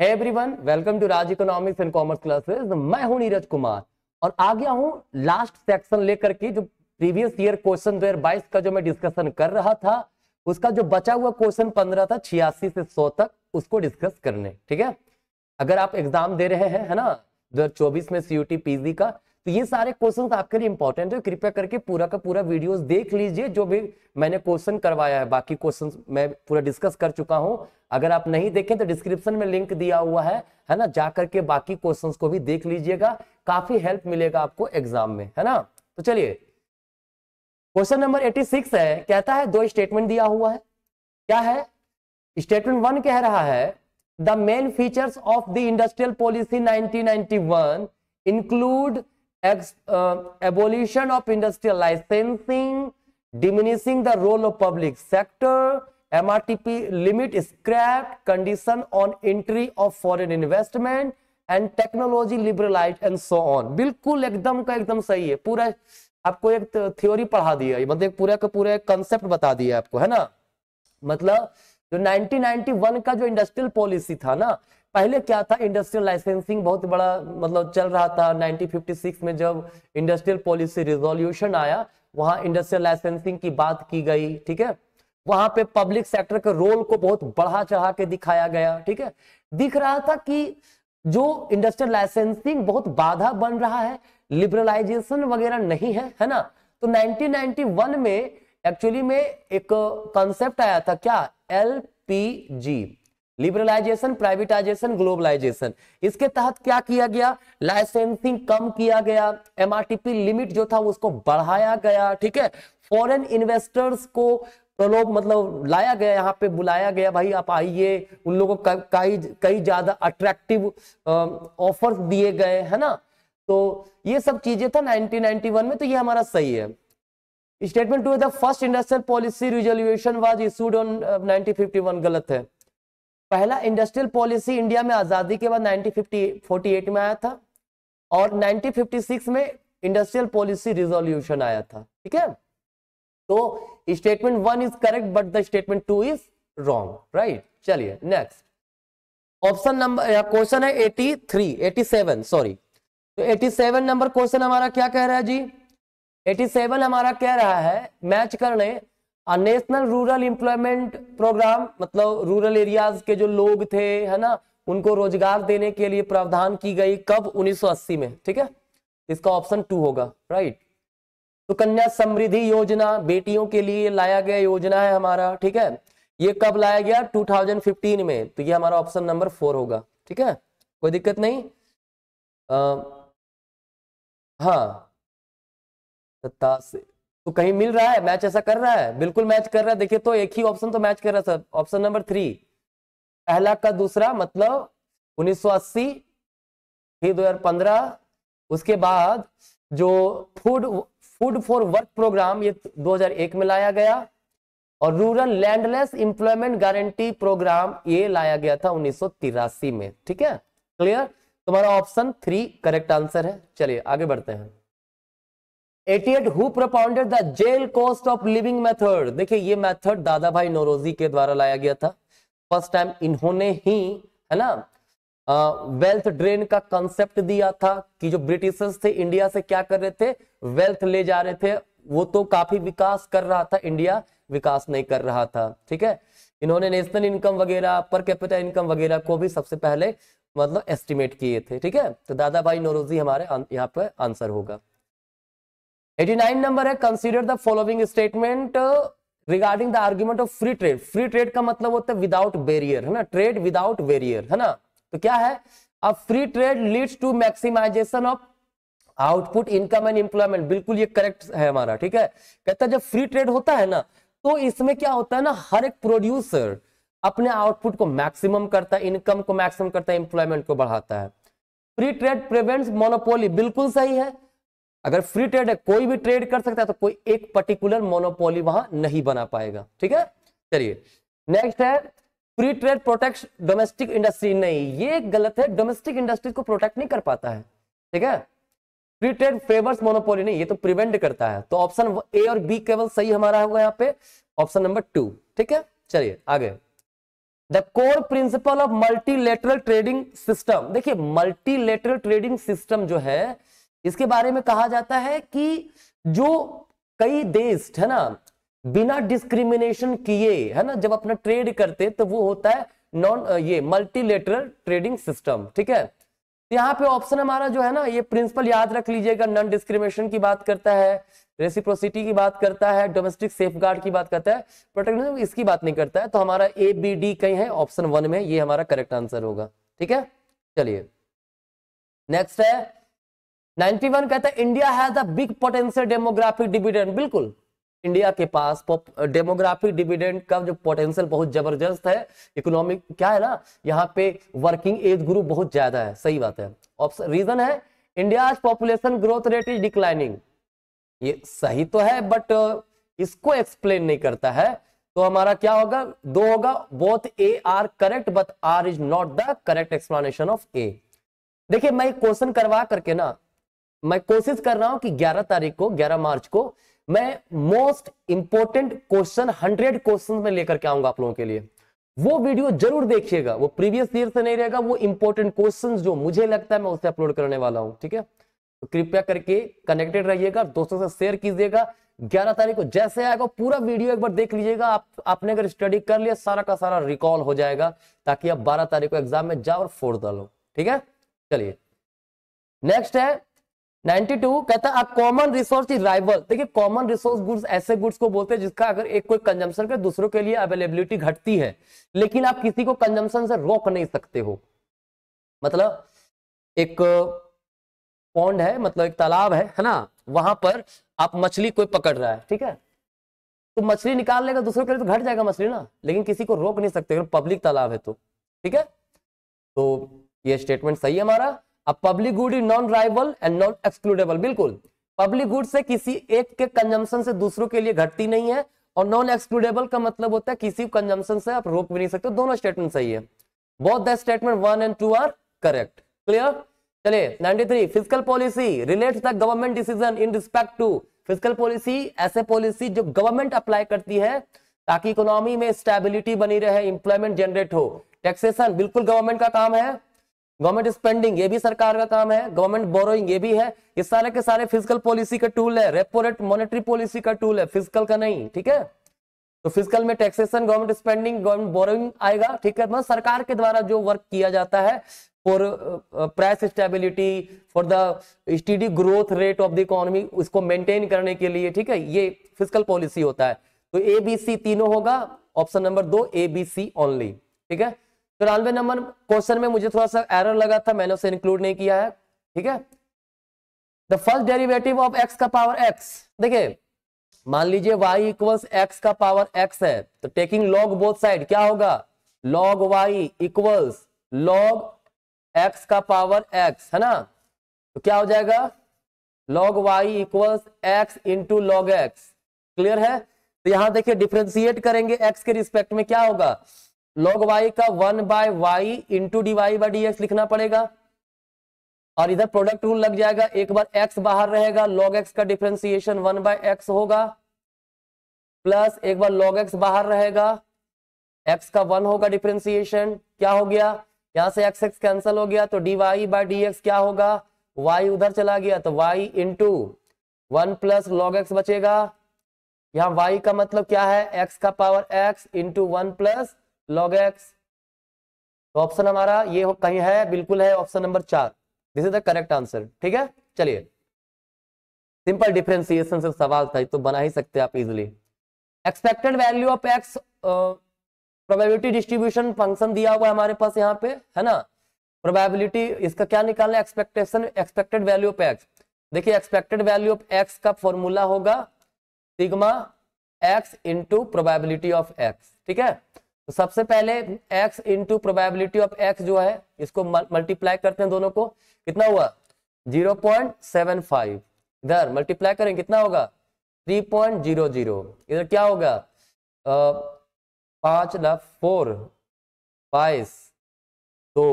everyone welcome to Raj economics and commerce classes मैं हूं नीरज कुमार और आ गया हूं लास्ट सेक्शन लेकर के जो प्रीवियस ईयर क्वेश्चन 2022 का जो मैं डिस्कशन कर रहा था उसका जो बचा हुआ क्वेश्चन 15 था छियासी से 100 तक उसको डिस्कस करने ठीक है अगर आप एग्जाम दे रहे हैं है ना दो में सीयूटी पीजी का तो ये सारे क्वेश्चन आपके लिए इंपॉर्टेंट है कृपया करके पूरा का पूरा वीडियो देख लीजिए जो भी मैंने क्वेश्चन करवाया है बाकी क्वेश्चन मैं पूरा डिस्कस कर चुका हूँ अगर आप नहीं देखें तो डिस्क्रिप्शन में लिंक दिया हुआ है है ना जाकर के बाकी क्वेश्चंस को भी देख लीजिएगा काफी हेल्प मिलेगा आपको एग्जाम में है ना तो चलिए क्वेश्चन नंबर 86 है कहता है दो स्टेटमेंट दिया हुआ है क्या है स्टेटमेंट वन कह रहा है the main features of the industrial policy 1991 include abolition of industrial licensing diminishing the role of public sector MRTP limit scrap condition on entry of foreign investment and technology liberalise and so on बिल्कुल एकदम का एकदम सही है पूरा आपको एक theory पढ़ा दिया मतलब पूरा का पूरा कंसेप्ट बता दिया आपको है ना मतलब जो 1991 का जो इंडस्ट्रियल पॉलिसी था ना पहले क्या था इंडस्ट्रियल लाइसेंसिंग बहुत बड़ा मतलब चल रहा था 1956 में जब इंडस्ट्रियल पॉलिसी रिजोल्यूशन आया वहां इंडस्ट्रियल लाइसेंसिंग की बात की गई ठीक है वहां पे पब्लिक सेक्टर के रोल को बहुत बढ़ा चढ़ा के दिखाया गया ठीक है दिख रहा था कि जो इंडस्ट्रियल लाइसेंसिंग बहुत बाधा बन रहा है लिबरलाइजेशन वगैरह नहीं है है ना तो 1991 में एक्चुअली में एक कॉन्सेप्ट आया था क्या L P G liberalisation privatisation globalisation इसके तहत क्या किया गया लाइसेंसिंग कम किया गया एमआरटीपी लिमिट जो था उसको बढ़ाया गया ठीक है फॉरेन इन्वेस्टर्स को प्रलोभ मतलब लाया गया यहाँ पे बुलाया गया भाई आप आइए उन लोगों को कई कई ज्यादा अट्रैक्टिव ऑफर्स दिए गए है ना तो ये सब चीजें था 1991 में तो ये हमारा सही है statement two the first industrial policy resolution was issued on 1951 गलत है पहला इंडस्ट्रियल पॉलिसी इंडिया में आजादी के बाद 1948 में आया था और 1956 में इंडस्ट्रियल पॉलिसी रिजोल्यूशन आया था ठीक है तो statement one is correct but the statement two is wrong right चलिए नेक्स्ट ऑप्शन नंबर क्वेश्चन है eighty three eighty seven sorry तो एटी सेवन नंबर क्वेश्चन हमारा क्या कह रहा है जी एटी सेवन हमारा कह रहा है मैच करने और नेशनल रूरल इंप्लॉयमेंट प्रोग्राम मतलब रूरल एरियाज के जो लोग थे है ना उनको रोजगार देने के लिए प्रावधान की गई कब 1980 में ठीक है इसका ऑप्शन टू होगा राइट तो कन्या समृद्धि योजना बेटियों के लिए लाया गया योजना है हमारा ठीक है ये कब लाया गया 2015 में तो ये हमारा ऑप्शन नंबर फोर होगा ठीक है कोई दिक्कत नहीं आ, हाँ सत्तासी तो कहीं मिल रहा है मैच ऐसा कर रहा है बिल्कुल मैच कर रहा है देखिए तो एक ही ऑप्शन तो मैच कर रहा है सर ऑप्शन नंबर थ्री पहला का दूसरा मतलब 1980 फिर 2015 उसके बाद जो food food for work programme ये 2001 में लाया गया और rural landless employment guarantee programme ये लाया गया था उन्नीस में ठीक है क्लियर तुम्हारा ऑप्शन थ्री करेक्ट आंसर है चलिए आगे बढ़ते हैं 88 who propounded the jail cost of living method देखिए ये मेथड दादा भाई नोरोजी के द्वारा लाया गया था फर्स्ट टाइम इन्होंने ही है ना वेल्थ uh, ड्रेन का कंसेप्ट दिया था कि जो ब्रिटिशर्स थे इंडिया से क्या कर रहे थे वेल्थ ले जा रहे थे वो तो काफी विकास कर रहा था इंडिया विकास नहीं कर रहा था ठीक है इन्होंने नेशनल इनकम वगैरह पर कैपिटल इनकम वगैरह को भी सबसे पहले मतलब एस्टिमेट किए थे ठीक है तो दादा भाई नोरोजी हमारे यहाँ पे आंसर होगा 89 नंबर है consider the following statement regarding the argument of free trade free trade का मतलब होता है विदाउट बेरियर है ना ट्रेड विदाउट बेरियर है ना तो क्या है अब free trade leads to maximisation of output income and employment बिल्कुल ये करेक्ट है हमारा ठीक है कहता है जब फ्री ट्रेड होता है ना तो इसमें क्या होता है ना हर एक प्रोड्यूसर अपने आउटपुट को मैक्सिमम करता है इनकम को मैक्सिमम करता है इंप्लॉयमेंट को बढ़ाता है फ्री ट्रेड प्रिवेंट्स मोनोपोली बिल्कुल सही है अगर फ्री ट्रेड है कोई भी ट्रेड कर सकता है तो कोई एक पर्टिकुलर मोनोपोली वहां नहीं बना पाएगा ठीक है चलिए नेक्स्ट है free trade protect domestic industry नहीं ये गलत है डोमेस्टिक इंडस्ट्री को प्रोटेक्ट नहीं कर पाता है ठीक है फ्री ट्रेड फेवर्स मोनोपोली नहीं ये तो प्रिवेंट करता है तो ऑप्शन ए और बी केवल सही हमारा होगा यहाँ पे ऑप्शन नंबर टू ठीक है चलिए आगे the core principle of multilateral trading system देखिए मल्टीलेटरल ट्रेडिंग सिस्टम जो है इसके बारे में कहा जाता है कि जो कई देश है ना बिना डिस्क्रिमिनेशन किए है ना जब अपना ट्रेड करते तो वो होता है नॉन ये मल्टीलेटरल ट्रेडिंग सिस्टम ठीक है तो यहाँ पे ऑप्शन हमारा जो है ना ये प्रिंसिपल याद रख लीजिएगा नॉन डिस्क्रिमिनेशन की बात करता है रेसिप्रोसिटी की बात करता है डोमेस्टिक सेफगार्ड की बात करता है प्रोटेक्शन इसकी बात नहीं करता है तो हमारा ए बी डी कहीं है ऑप्शन वन में ये हमारा करेक्ट आंसर होगा ठीक है चलिए नेक्स्ट है 91 कहता है India has a big potential demographic dividend बिल्कुल इंडिया के पास डेमोग्राफिक डिविडेंड का जो पोटेंशियल बहुत जबरदस्त है इकोनॉमिक क्या है ना यहाँ पे वर्किंग एज ग्रुप बहुत ज्यादा है सही बात है ऑप्शन रीजन है India population growth rate is declining ये सही तो है बट इसको एक्सप्लेन नहीं करता है तो हमारा क्या होगा दो होगा both A R correct but R is not the correct explanation of A देखिए मैं क्वेश्चन करवा करके ना मैं कोशिश कर रहा हूं कि 11 तारीख को 11 मार्च को मैं मोस्ट इंपोर्टेंट क्वेश्चन 100 क्वेश्चन में लेकर के आऊंगा आप लोगों के लिए वो वीडियो जरूर देखिएगा वो प्रीवियस ईयर से नहीं रहेगा वो इंपॉर्टेंट क्वेश्चन जो मुझे लगता है मैं उसे अपलोड करने वाला हूं ठीक है तो कृपया करके कनेक्टेड रहिएगा दोस्तों से शेयर कीजिएगा 11 तारीख को जैसे आएगा पूरा वीडियो एक बार देख लीजिएगा आप आपने अगर स्टडी कर लिया सारा का सारा रिकॉल हो जाएगा ताकि आप 12 तारीख को एग्जाम में जाओ और फोड़ डालो ठीक है चलिए नेक्स्ट है 92 कहता है कॉमन रिसोर्स इज राइवल देखिए कॉमन रिसोर्स गुड्स ऐसे गुड्स को बोलते हैं जिसका अगर एक कोई कंजम्पन करे दूसरों के लिए अवेलेबिलिटी घटती है लेकिन आप किसी को कंजम्पन से रोक नहीं सकते हो मतलब एक पॉन्ड है मतलब एक तालाब है है ना वहां पर आप मछली कोई पकड़ रहा है ठीक है तो मछली निकाल लेगा दूसरों के लिए तो घट जाएगा मछली ना लेकिन किसी को रोक नहीं सकते अगर पब्लिक तालाब है तो ठीक है तो ये स्टेटमेंट सही है हमारा अब public good is non rival and non excludable बिल्कुल पब्लिक गुड से किसी एक के कंजम्पशन से दूसरों के लिए घटती नहीं है और नॉन एक्सक्लूडेबल का मतलब होता है किसी कंजम्पशन से आप रोक भी नहीं सकते दोनों स्टेटमेंट सही है both the statement one and two are correct clear चलिए 93 physical policy relates the government decision in respect to physical policy ऐसे पॉलिसी जो गवर्नमेंट अप्लाई करती है ताकि इकोनॉमी में स्टेबिलिटी बनी रहे इंप्लॉयमेंट जनरेट हो टैक्सेशन बिल्कुल गवर्नमेंट का काम है गवर्नमेंट स्पेंडिंग ये भी सरकार का काम है गवर्नमेंट बोरोइंग ये भी है ये सारे के सारे फिजिकल पॉलिसी का टूल है रेपो रेट मॉनेटरी पॉलिसी का टूल है फिजिकल का नहीं ठीक है तो फिजिकल में taxation government spending government borrowing आएगा ठीक है मतलब सरकार के द्वारा जो वर्क किया जाता है for price stability for the steady growth rate of the economy उसको मेंटेन करने के लिए ठीक है ये फिजिकल पॉलिसी होता है तो ए बी सी तीनों होगा ऑप्शन नंबर दो ए बी सी ओनली ठीक है तिरानवे नंबर क्वेश्चन में मुझे थोड़ा सा एरर लगा था मैंने उसे इंक्लूड नहीं किया है ठीक है the first derivative of x का पावर एक्स देखिए मान लीजिए y इक्वल्स एक्स का पावर x है तो टेकिंग लॉग बोथ साइड क्या होगा log y equals log x का पावर x है ना तो क्या हो जाएगा log y equals x into log x clear है तो यहां देखिए डिफ्रेंसिएट करेंगे x के रिस्पेक्ट में क्या होगा लॉग वाई का one by y into d y by d x लिखना पड़ेगा और इधर प्रोडक्ट रूल लग जाएगा एक बार एक्स बाहर रहेगा लॉग एक्स का डिफ्रेंसिएशन वन बाय एक्स होगा प्लस एक बार लॉग एक्स बाहर रहेगा एक्स का वन होगा डिफ्रेंसिएशन क्या हो गया यहां से एक्स एक्स कैंसिल हो गया तो d y by d x क्या होगा वाई उधर चला गया तो y into one plus log x बचेगा यहाँ वाई का मतलब क्या है एक्स का power x into one plus log x तो ऑप्शन हमारा ये कहीं है बिल्कुल है ऑप्शन नंबर चार this is the correct answer ठीक है चलिए सिंपल डिफ्रेंसिएशन से सवाल था तो बना ही सकते आप easily expected value of x probability distribution function दिया हुआ है हमारे पास यहाँ पे है ना प्रोबेबिलिटी इसका क्या निकालना है expectation expected value of x देखिए एक्सपेक्टेड वैल्यू ऑफ एक्स का फॉर्मूला होगा sigma x into probability of x ठीक है तो सबसे पहले x into probability of x जो है इसको मल्टीप्लाई करते हैं दोनों को कितना हुआ 0.75 इधर मल्टीप्लाई करें कितना होगा 3.00 इधर क्या होगा पांच लाख फोर बाईस दो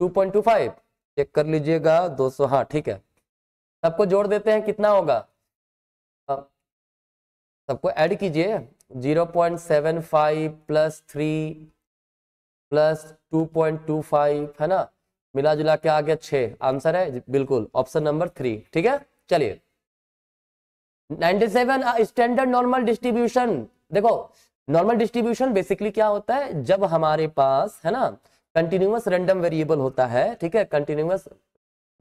two point two five check कर लीजिएगा दो सौ हाँ ठीक है सबको जोड़ देते हैं कितना होगा सबको ऐड कीजिए zero point seven five plus three plus two point two five है ना मिला जुला के आ गया आंसर है बिल्कुल ऑप्शन नंबर थ्री ठीक है चलिए 97 स्टैंडर्ड नॉर्मल डिस्ट्रीब्यूशन देखो नॉर्मल डिस्ट्रीब्यूशन बेसिकली क्या होता है जब हमारे पास है ना कंटिन्यूस रैंडम वेरिएबल होता है ठीक है कंटिन्यूस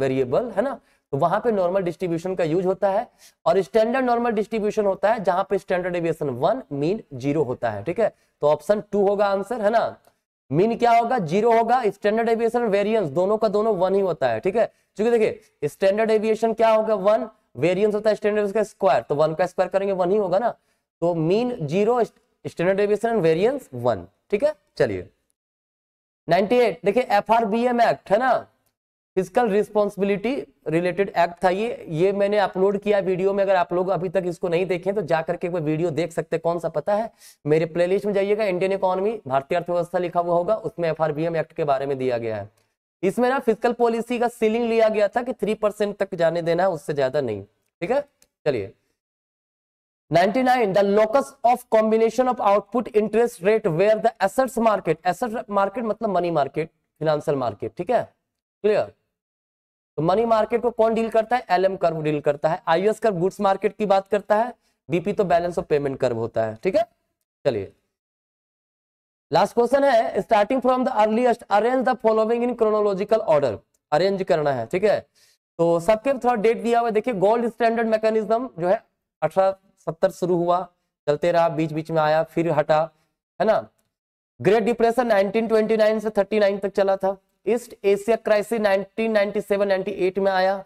वेरिएबल है ना तो वहां पे नॉर्मल डिस्ट्रीब्यूशन का यूज होता है और स्टैंडर्ड नॉर्मल डिस्ट्रीब्यूशन होता है जहां पे standard deviation one mean zero होता है ठीक है तो ऑप्शन टू होगा आंसर है ना मीन क्या होगा जीरो होगा स्टैंडर्ड एविएशन वेरियंस दोनों का दोनों वन ही होता है ठीक है क्योंकि देखिये स्टैंडर्ड एविएशन क्या होगा वन वेरियंस होता है स्टैंडर्ड तो का स्क्वायर तो वन का स्क्वायर करेंगे वन ही होगा ना तो mean zero standard deviation and variance one ठीक है चलिए 98 देखिए एफ आर एक्ट है ना फिजिकल रिस्पॉन्सिबिलिटी रिलेटेड एक्ट था ये ये मैंने अपलोड किया वीडियो में अगर आप लोग अभी तक इसको नहीं देखें तो जाकर के कोई वीडियो देख सकते कौन सा पता है मेरे प्लेलिस्ट में जाइएगा इंडियन इकोनॉमी भारतीय अर्थव्यवस्था लिखा हुआ होगा उसमें एफ एक्ट के बारे में दिया गया है इसमें ना फिजिकल पॉलिसी का सीलिंग लिया गया था कि थ्री परसेंट तक जाने देना है उससे ज्यादा नहीं ठीक है चलिए 99 the locus of combination of output interest rate where the assets market asset market मतलब मनी मार्केट फिनेंशियल मार्केट ठीक है क्लियर तो मनी मार्केट को कौन डील करता है एल एम कर्व डील करता है आईएस कर्व गुड्स मार्केट की बात करता है बीपी तो बैलेंस ऑफ पेमेंट कर्व होता है ठीक है चलिए लास्ट क्वेश्चन है starting from the earliest arrange the following in chronological order arrange करना है ठीक है तो सबके थोड़ा डेट दिया हुआ देखिए गोल्ड स्टैंडर्ड मैकेनिज्म जो है अठारह सत्तर शुरू हुआ चलते रहा बीच बीच में आया फिर हटा है ना ग्रेट डिप्रेशन 1929 से 39 तक चला था ईस्ट एशिया क्राइसिस 1997-98 में आया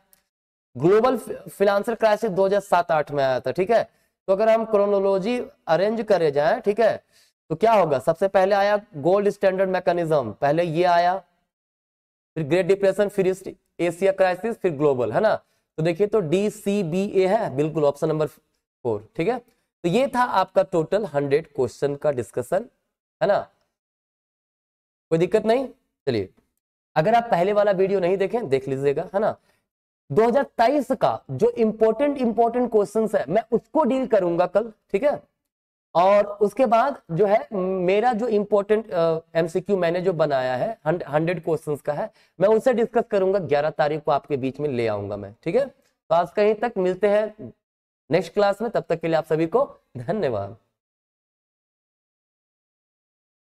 ग्लोबल फिनांशियल क्राइसिस 2007-8 में आया था ठीक है तो अगर हम क्रोनोलॉजी अरेंज करे जाए ठीक है तो क्या होगा सबसे पहले आया गोल्ड स्टैंडर्ड मैकेनिज्म पहले ये आया फिर ग्रेट डिप्रेशन फिर ईस्ट एशिया क्राइसिस फिर ग्लोबल है ना तो देखिए तो डी सी बी ए है बिल्कुल ऑप्शन नंबर फोर ठीक है तो ये था आपका टोटल हंड्रेड क्वेश्चन का डिस्कशन है ना कोई दिक्कत नहीं चलिए अगर आप पहले वाला वीडियो नहीं देखें देख लीजिएगा है ना 2023 का जो इंपॉर्टेंट इंपॉर्टेंट क्वेश्चंस है मैं उसको डील करूंगा कल ठीक है और उसके बाद जो है मेरा जो इम्पोर्टेंट एमसीक्यू मैंने जो बनाया है हंड्रेड क्वेश्चंस का है मैं उसे डिस्कस करूंगा ग्यारह तारीख को आपके बीच में ले आऊंगा मैं ठीक है तो आज कहीं तक मिलते हैं नेक्स्ट क्लास में तब तक के लिए आप सभी को धन्यवाद